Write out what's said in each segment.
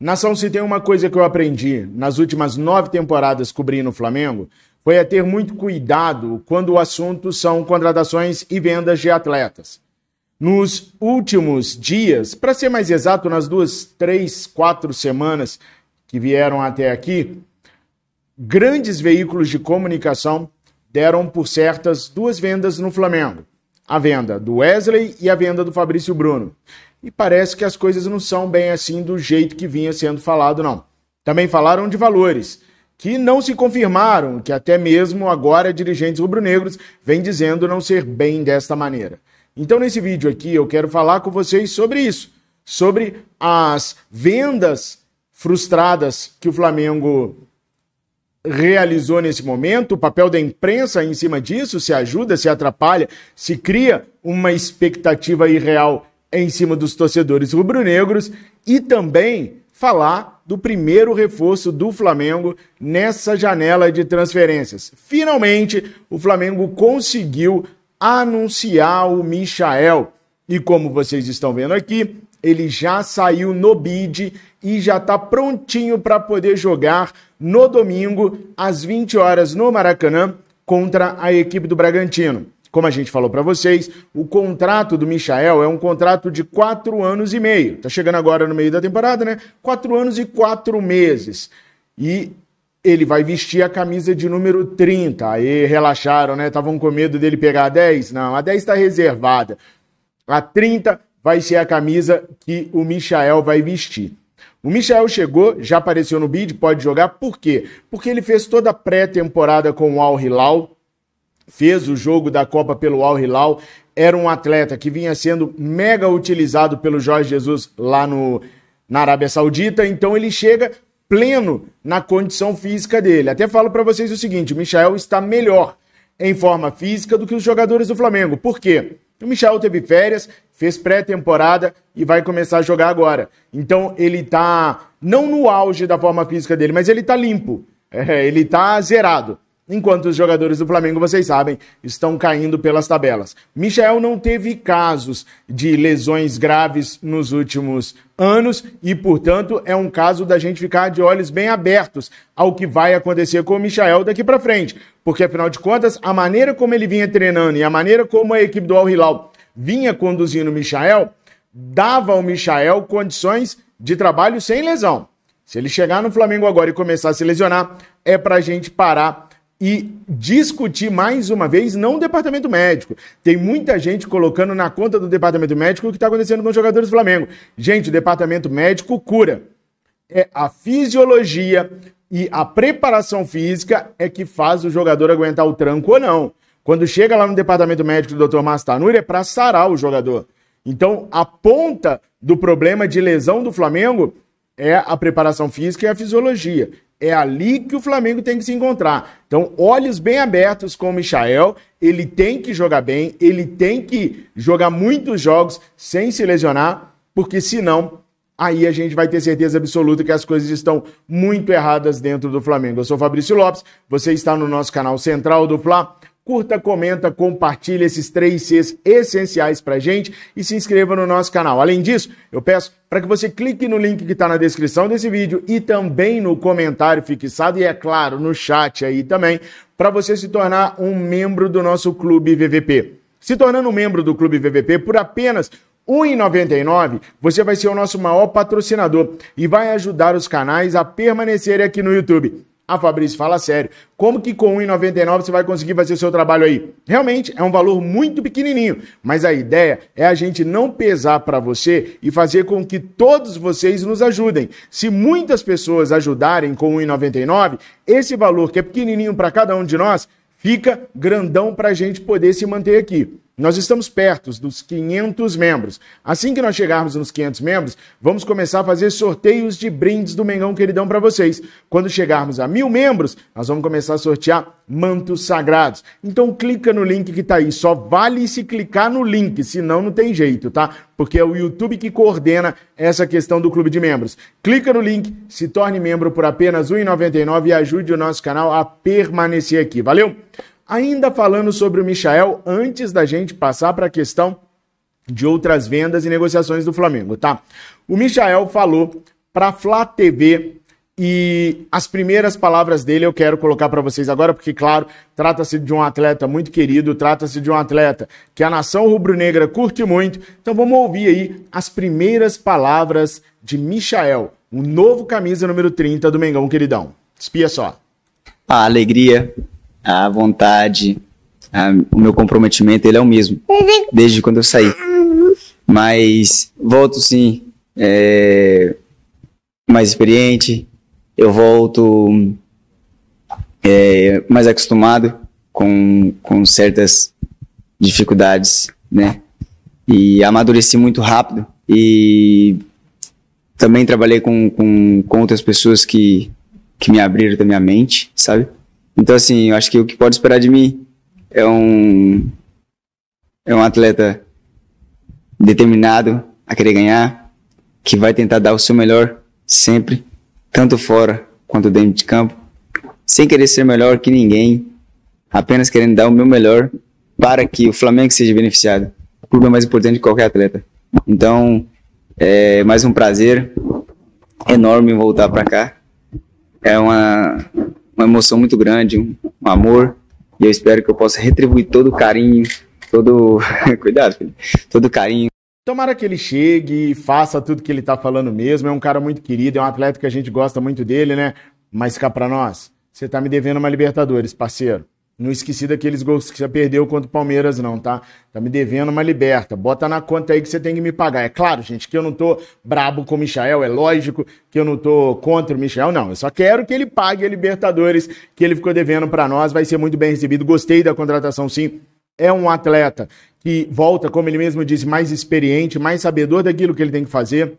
Nação, se tem uma coisa que eu aprendi nas últimas nove temporadas cobrindo o Flamengo, foi a ter muito cuidado quando o assunto são contratações e vendas de atletas. Nos últimos dias, para ser mais exato, nas duas, três, quatro semanas que vieram até aqui, grandes veículos de comunicação deram por certas duas vendas no Flamengo: a venda do Wesley e a venda do Fabrício Bruno e parece que as coisas não são bem assim do jeito que vinha sendo falado, não. Também falaram de valores que não se confirmaram, que até mesmo agora dirigentes rubro-negros vêm dizendo não ser bem desta maneira. Então, nesse vídeo aqui, eu quero falar com vocês sobre isso, sobre as vendas frustradas que o Flamengo realizou nesse momento, o papel da imprensa em cima disso, se ajuda, se atrapalha, se cria uma expectativa irreal em cima dos torcedores rubro-negros e também falar do primeiro reforço do Flamengo nessa janela de transferências. Finalmente, o Flamengo conseguiu anunciar o Michael. E como vocês estão vendo aqui, ele já saiu no bid e já está prontinho para poder jogar no domingo, às 20 horas, no Maracanã, contra a equipe do Bragantino. Como a gente falou para vocês, o contrato do Michael é um contrato de quatro anos e meio. Tá chegando agora no meio da temporada, né? Quatro anos e quatro meses. E ele vai vestir a camisa de número 30. Aí relaxaram, né? Estavam com medo dele pegar a 10. Não, a 10 está reservada. A 30 vai ser a camisa que o Michael vai vestir. O Michael chegou, já apareceu no bid, pode jogar. Por quê? Porque ele fez toda a pré-temporada com o Al Hilal, fez o jogo da Copa pelo Al Hilal, era um atleta que vinha sendo mega utilizado pelo Jorge Jesus lá no, na Arábia Saudita, então ele chega pleno na condição física dele. Até falo para vocês o seguinte, o Michel está melhor em forma física do que os jogadores do Flamengo. Por quê? O Michel teve férias, fez pré-temporada e vai começar a jogar agora. Então ele tá não no auge da forma física dele, mas ele tá limpo. É, ele tá zerado enquanto os jogadores do Flamengo, vocês sabem, estão caindo pelas tabelas. Michel não teve casos de lesões graves nos últimos anos e, portanto, é um caso da gente ficar de olhos bem abertos ao que vai acontecer com o Michel daqui para frente, porque afinal de contas, a maneira como ele vinha treinando e a maneira como a equipe do Al Hilal vinha conduzindo o Michel dava ao Michel condições de trabalho sem lesão. Se ele chegar no Flamengo agora e começar a se lesionar, é para a gente parar e discutir mais uma vez, não o departamento médico. Tem muita gente colocando na conta do departamento médico o que está acontecendo com os jogadores do Flamengo. Gente, o departamento médico cura. É a fisiologia e a preparação física é que faz o jogador aguentar o tranco ou não. Quando chega lá no departamento médico do Dr. Mastanur, é para sarar o jogador. Então, a ponta do problema de lesão do Flamengo é a preparação física e a fisiologia. É ali que o Flamengo tem que se encontrar. Então, olhos bem abertos com o Michael. Ele tem que jogar bem, ele tem que jogar muitos jogos sem se lesionar, porque senão aí a gente vai ter certeza absoluta que as coisas estão muito erradas dentro do Flamengo. Eu sou Fabrício Lopes, você está no nosso canal Central do Fla. Curta, comenta, compartilha esses três Cs essenciais para gente e se inscreva no nosso canal. Além disso, eu peço para que você clique no link que está na descrição desse vídeo e também no comentário fixado e, é claro, no chat aí também, para você se tornar um membro do nosso Clube VVP. Se tornando um membro do Clube VVP por apenas R$ 1,99, você vai ser o nosso maior patrocinador e vai ajudar os canais a permanecerem aqui no YouTube. Ah, Fabrício, fala sério. Como que com R$1,99 você vai conseguir fazer o seu trabalho aí? Realmente é um valor muito pequenininho, mas a ideia é a gente não pesar para você e fazer com que todos vocês nos ajudem. Se muitas pessoas ajudarem com R$1,99, esse valor que é pequenininho para cada um de nós fica grandão para a gente poder se manter aqui. Nós estamos perto dos 500 membros. Assim que nós chegarmos nos 500 membros, vamos começar a fazer sorteios de brindes do Mengão Queridão para vocês. Quando chegarmos a mil membros, nós vamos começar a sortear mantos sagrados. Então clica no link que está aí. Só vale se clicar no link, senão não tem jeito, tá? Porque é o YouTube que coordena essa questão do clube de membros. Clica no link, se torne membro por apenas R$ 1,99 e ajude o nosso canal a permanecer aqui. Valeu? Ainda falando sobre o Michael, antes da gente passar para a questão de outras vendas e negociações do Flamengo, tá? O Michael falou para a Flá TV e as primeiras palavras dele eu quero colocar para vocês agora, porque, claro, trata-se de um atleta muito querido, trata-se de um atleta que a nação rubro-negra curte muito. Então vamos ouvir aí as primeiras palavras de Michael, o novo camisa número 30 do Mengão, queridão. Espia só. A alegria a vontade, a, o meu comprometimento, ele é o mesmo, desde quando eu saí. Mas volto sim, é, mais experiente, eu volto é, mais acostumado com, com certas dificuldades, né? E amadureci muito rápido e também trabalhei com, com, com outras pessoas que, que me abriram da minha mente, sabe? Então, assim, eu acho que o que pode esperar de mim é um, é um atleta determinado a querer ganhar, que vai tentar dar o seu melhor sempre, tanto fora quanto dentro de campo, sem querer ser melhor que ninguém, apenas querendo dar o meu melhor para que o Flamengo seja beneficiado. O clube é mais importante de qualquer atleta. Então, é mais um prazer enorme voltar para cá. É uma uma emoção muito grande, um, um amor. E eu espero que eu possa retribuir todo o carinho, todo. Cuidado, filho. Todo o carinho. Tomara que ele chegue, faça tudo que ele tá falando mesmo. É um cara muito querido, é um atleta que a gente gosta muito dele, né? Mas cá pra nós, você tá me devendo uma Libertadores, parceiro. Não esqueci daqueles gols que você perdeu contra o Palmeiras, não, tá? Tá me devendo uma liberta. Bota na conta aí que você tem que me pagar. É claro, gente, que eu não tô brabo com o Michael, é lógico que eu não tô contra o Michael, não. Eu só quero que ele pague a Libertadores que ele ficou devendo para nós. Vai ser muito bem recebido. Gostei da contratação, sim. É um atleta que volta, como ele mesmo disse, mais experiente, mais sabedor daquilo que ele tem que fazer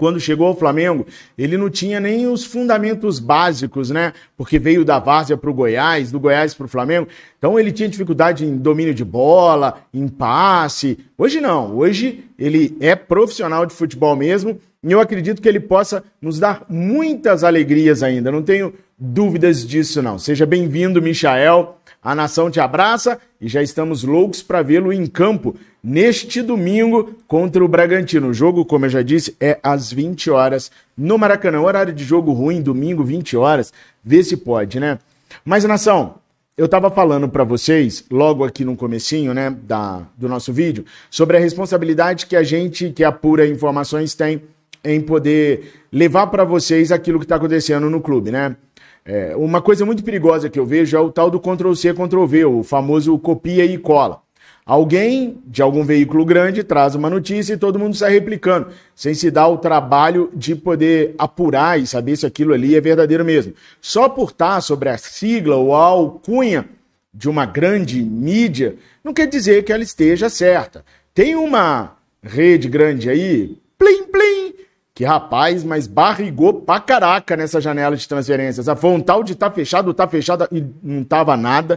quando chegou ao Flamengo, ele não tinha nem os fundamentos básicos, né? Porque veio da Várzea para o Goiás, do Goiás para o Flamengo. Então ele tinha dificuldade em domínio de bola, em passe. Hoje não, hoje ele é profissional de futebol mesmo e eu acredito que ele possa nos dar muitas alegrias ainda. Não tenho dúvidas disso, não. Seja bem-vindo, Michael. A nação te abraça e já estamos loucos para vê-lo em campo neste domingo contra o Bragantino. O jogo, como eu já disse, é às 20 horas no Maracanã. Horário de jogo ruim, domingo, 20 horas. Vê se pode, né? Mas, nação, eu estava falando para vocês, logo aqui no comecinho, né, da, do nosso vídeo, sobre a responsabilidade que a gente que apura informações tem em poder levar para vocês aquilo que está acontecendo no clube, né? É, uma coisa muito perigosa que eu vejo é o tal do Ctrl-C, Ctrl-V, o famoso copia e cola. Alguém de algum veículo grande traz uma notícia e todo mundo sai replicando, sem se dar o trabalho de poder apurar e saber se aquilo ali é verdadeiro mesmo. Só por estar sobre a sigla ou a alcunha de uma grande mídia, não quer dizer que ela esteja certa. Tem uma rede grande aí, plim plim, que rapaz, mas barrigou pra caraca nessa janela de transferências. A foi um tal de tá fechado, tá fechado e não tava nada,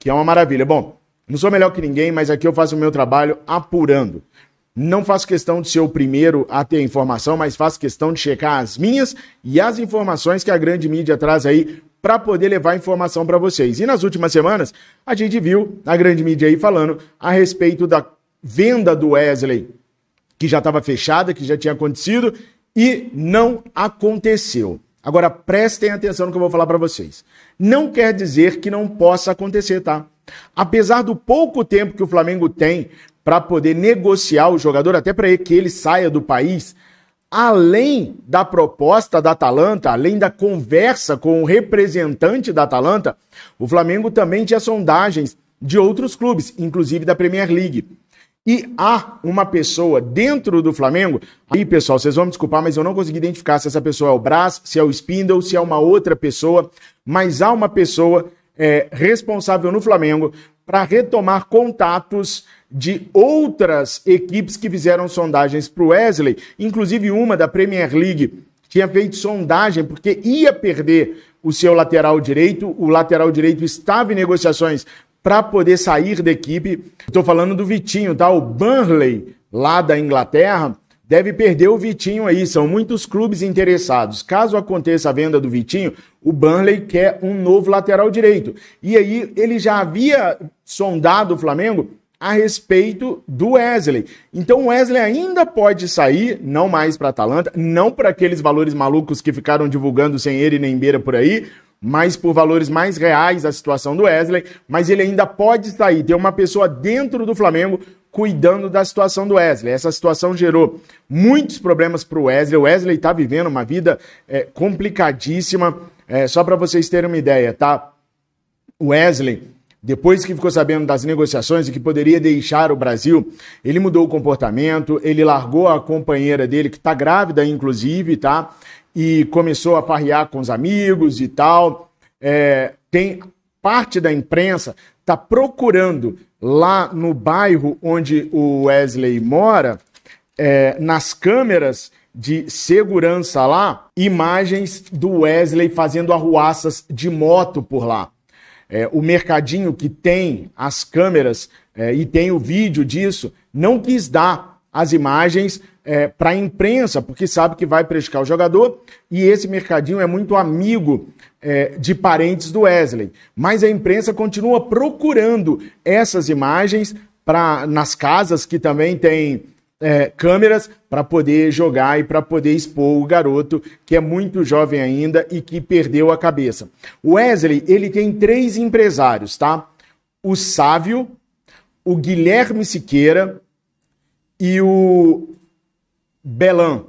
que é uma maravilha. Bom, não sou melhor que ninguém, mas aqui eu faço o meu trabalho apurando. Não faço questão de ser o primeiro a ter informação, mas faço questão de checar as minhas e as informações que a grande mídia traz aí para poder levar informação para vocês. E nas últimas semanas, a gente viu a grande mídia aí falando a respeito da venda do Wesley, que já estava fechada, que já tinha acontecido e não aconteceu. Agora prestem atenção no que eu vou falar para vocês. Não quer dizer que não possa acontecer, tá? Apesar do pouco tempo que o Flamengo tem para poder negociar o jogador, até para que ele saia do país, além da proposta da Atalanta, além da conversa com o representante da Atalanta, o Flamengo também tinha sondagens de outros clubes, inclusive da Premier League. E há uma pessoa dentro do Flamengo. Aí, pessoal, vocês vão me desculpar, mas eu não consegui identificar se essa pessoa é o Brás, se é o Spindle, se é uma outra pessoa. Mas há uma pessoa é, responsável no Flamengo para retomar contatos de outras equipes que fizeram sondagens para o Wesley, inclusive uma da Premier League tinha feito sondagem porque ia perder o seu lateral direito, o lateral direito estava em negociações para poder sair da equipe. Estou falando do Vitinho, tá? O Burnley lá da Inglaterra deve perder o Vitinho aí. São muitos clubes interessados. Caso aconteça a venda do Vitinho, o Burnley quer um novo lateral direito. E aí ele já havia sondado o Flamengo a respeito do Wesley. Então o Wesley ainda pode sair, não mais para Atalanta, não para aqueles valores malucos que ficaram divulgando sem ele nem beira por aí, mas por valores mais reais a situação do Wesley, mas ele ainda pode sair, Tem uma pessoa dentro do Flamengo cuidando da situação do Wesley. Essa situação gerou muitos problemas para o Wesley. O Wesley está vivendo uma vida é, complicadíssima. É, só para vocês terem uma ideia, tá? O Wesley depois que ficou sabendo das negociações e que poderia deixar o Brasil, ele mudou o comportamento, ele largou a companheira dele, que está grávida, inclusive, tá? E começou a farrear com os amigos e tal. É, tem parte da imprensa está procurando lá no bairro onde o Wesley mora, é, nas câmeras de segurança lá, imagens do Wesley fazendo arruaças de moto por lá. É, o mercadinho que tem as câmeras é, e tem o vídeo disso não quis dar as imagens é, para a imprensa, porque sabe que vai prejudicar o jogador, e esse mercadinho é muito amigo é, de parentes do Wesley. Mas a imprensa continua procurando essas imagens para nas casas que também tem é, câmeras para poder jogar e para poder expor o garoto, que é muito jovem ainda e que perdeu a cabeça. O Wesley, ele tem três empresários, tá? O Sávio, o Guilherme Siqueira e o Belan.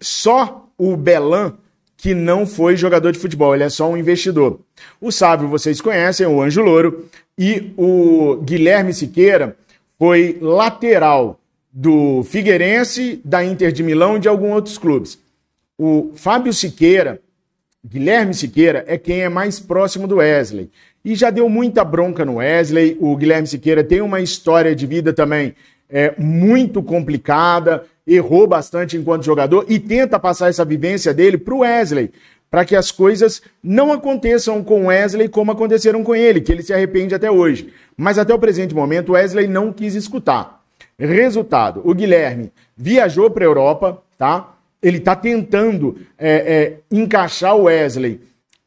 Só o Belan que não foi jogador de futebol, ele é só um investidor. O Sábio vocês conhecem, o Anjo Louro, e o Guilherme Siqueira foi lateral do Figueirense, da Inter de Milão e de alguns outros clubes. O Fábio Siqueira, Guilherme Siqueira, é quem é mais próximo do Wesley e já deu muita bronca no Wesley. O Guilherme Siqueira tem uma história de vida também é, muito complicada, errou bastante enquanto jogador e tenta passar essa vivência dele para o Wesley, para que as coisas não aconteçam com o Wesley como aconteceram com ele, que ele se arrepende até hoje. Mas até o presente momento, o Wesley não quis escutar. Resultado: o Guilherme viajou para a Europa, tá? Ele está tentando é, é, encaixar o Wesley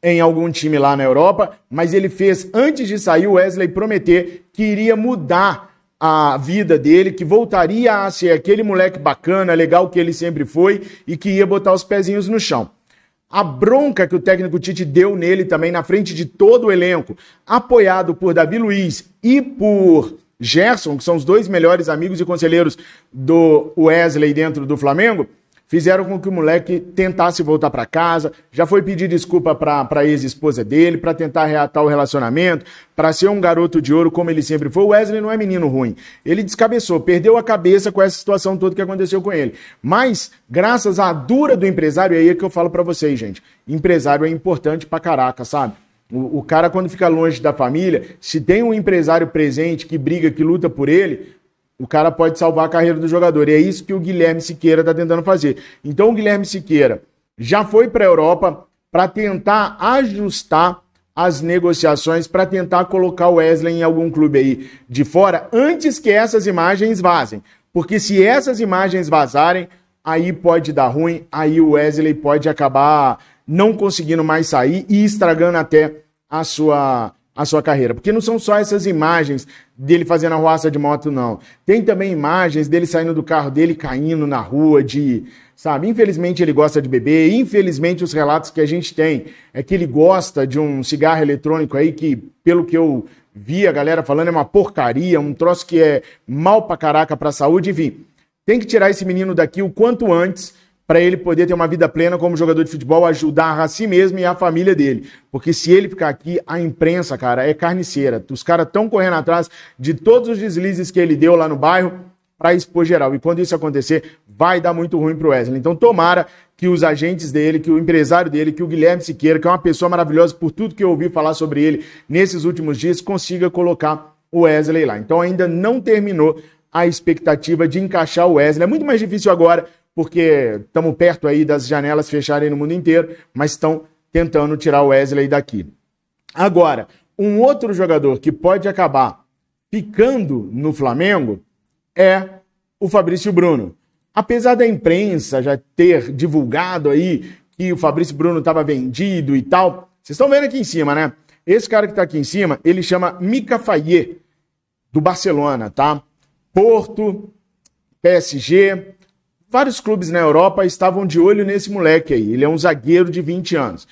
em algum time lá na Europa, mas ele fez, antes de sair, o Wesley prometer que iria mudar a vida dele, que voltaria a ser aquele moleque bacana, legal que ele sempre foi e que ia botar os pezinhos no chão. A bronca que o técnico Tite deu nele também na frente de todo o elenco, apoiado por Davi Luiz e por Gerson, que são os dois melhores amigos e conselheiros do Wesley dentro do Flamengo, fizeram com que o moleque tentasse voltar para casa, já foi pedir desculpa para a ex-esposa dele, para tentar reatar o relacionamento, para ser um garoto de ouro como ele sempre foi. O Wesley não é menino ruim. Ele descabeçou, perdeu a cabeça com essa situação toda que aconteceu com ele. Mas, graças à dura do empresário, aí é que eu falo para vocês, gente, empresário é importante para caraca, sabe? O, o, cara, quando fica longe da família, se tem um empresário presente que briga, que luta por ele, o cara pode salvar a carreira do jogador. E é isso que o Guilherme Siqueira está tentando fazer. Então o Guilherme Siqueira já foi para a Europa para tentar ajustar as negociações, para tentar colocar o Wesley em algum clube aí de fora, antes que essas imagens vazem. Porque se essas imagens vazarem, aí pode dar ruim, aí o Wesley pode acabar não conseguindo mais sair e estragando até a sua a sua carreira. Porque não são só essas imagens dele fazendo a roça de moto, não. Tem também imagens dele saindo do carro dele, caindo na rua, de. Sabe? Infelizmente ele gosta de beber, infelizmente os relatos que a gente tem é que ele gosta de um cigarro eletrônico aí que, pelo que eu vi a galera falando, é uma porcaria, um troço que é mal pra caraca pra saúde, enfim. Tem que tirar esse menino daqui o quanto antes para ele poder ter uma vida plena como jogador de futebol, ajudar a si mesmo e a família dele. Porque se ele ficar aqui, a imprensa, cara, é carniceira. Os caras estão correndo atrás de todos os deslizes que ele deu lá no bairro para expor geral. E quando isso acontecer, vai dar muito ruim para o Wesley. Então, tomara que os agentes dele, que o empresário dele, que o Guilherme Siqueira, que é uma pessoa maravilhosa por tudo que eu ouvi falar sobre ele nesses últimos dias, consiga colocar o Wesley lá. Então, ainda não terminou a expectativa de encaixar o Wesley. É muito mais difícil agora porque estamos perto aí das janelas fecharem no mundo inteiro, mas estão tentando tirar o Wesley daqui. Agora, um outro jogador que pode acabar ficando no Flamengo é o Fabrício Bruno. Apesar da imprensa já ter divulgado aí que o Fabrício Bruno estava vendido e tal, vocês estão vendo aqui em cima, né? Esse cara que está aqui em cima, ele chama Mica Fayet, do Barcelona, tá? Porto, PSG, vários clubes na Europa estavam de olho nesse moleque aí. Ele é um zagueiro de 20 anos.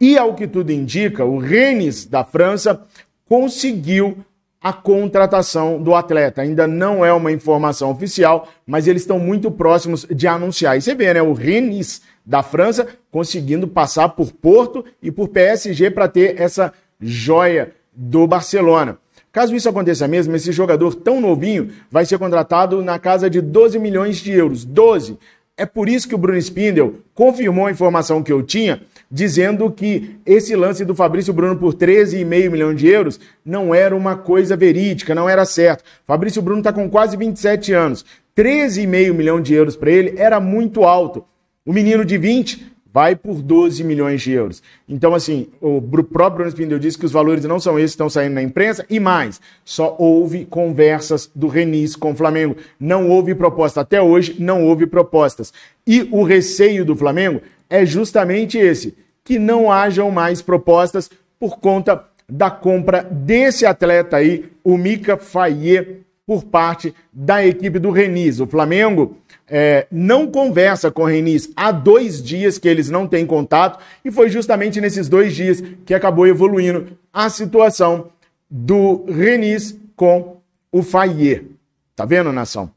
E ao que tudo indica, o Rennes da França conseguiu a contratação do atleta. Ainda não é uma informação oficial, mas eles estão muito próximos de anunciar. E você vê, né? O Rennes da França conseguindo passar por Porto e por PSG para ter essa joia do Barcelona. Caso isso aconteça mesmo, esse jogador tão novinho vai ser contratado na casa de 12 milhões de euros. 12. É por isso que o Bruno Spindel confirmou a informação que eu tinha, dizendo que esse lance do Fabrício Bruno por 13,5 milhões de euros não era uma coisa verídica, não era certo. Fabrício Bruno está com quase 27 anos. 13,5 milhões de euros para ele era muito alto. O menino de 20 vai por 12 milhões de euros. Então, assim, o próprio Bruno Spindel disse que os valores não são esses que estão saindo na imprensa e mais, só houve conversas do Renis com o Flamengo. Não houve proposta. Até hoje, não houve propostas. E o receio do Flamengo é justamente esse, que não hajam mais propostas por conta da compra desse atleta aí, o Mika Fayet por parte da equipe do Reniz. O Flamengo é, não conversa com o Reniz há dois dias que eles não têm contato e foi justamente nesses dois dias que acabou evoluindo a situação do Reniz com o Faye. Tá vendo, nação?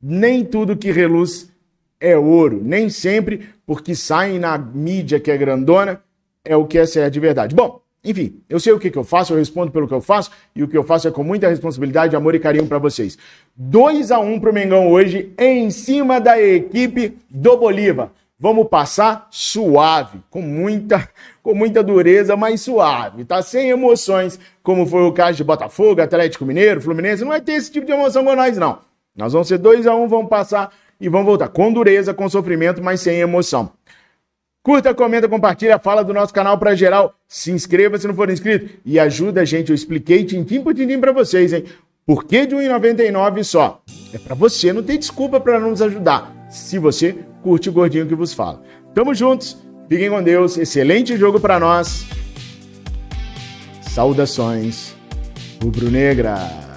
Nem tudo que reluz é ouro, nem sempre porque saem na mídia que é grandona é o que é de verdade. Bom, enfim, eu sei o que, que eu faço, eu respondo pelo que eu faço, e o que eu faço é com muita responsabilidade, amor e carinho para vocês. 2 a 1 pro Mengão hoje, em cima da equipe do Bolívar. Vamos passar suave, com muita, com muita dureza, mas suave, tá? Sem emoções, como foi o caso de Botafogo, Atlético Mineiro, Fluminense. Não vai ter esse tipo de emoção com nós, não. Nós vamos ser 2 a 1 um, vamos passar e vamos voltar. Com dureza, com sofrimento, mas sem emoção. Curta, comenta, compartilha, fala do nosso canal para geral. Se inscreva se não for inscrito e ajuda a gente. Eu expliquei tintim por tintim para vocês, hein? Por que de R$1,99 só? É para você, não tem desculpa para não nos ajudar. Se você curte o gordinho que vos fala. Tamo juntos, fiquem com Deus, excelente jogo para nós. Saudações, rubro-negra.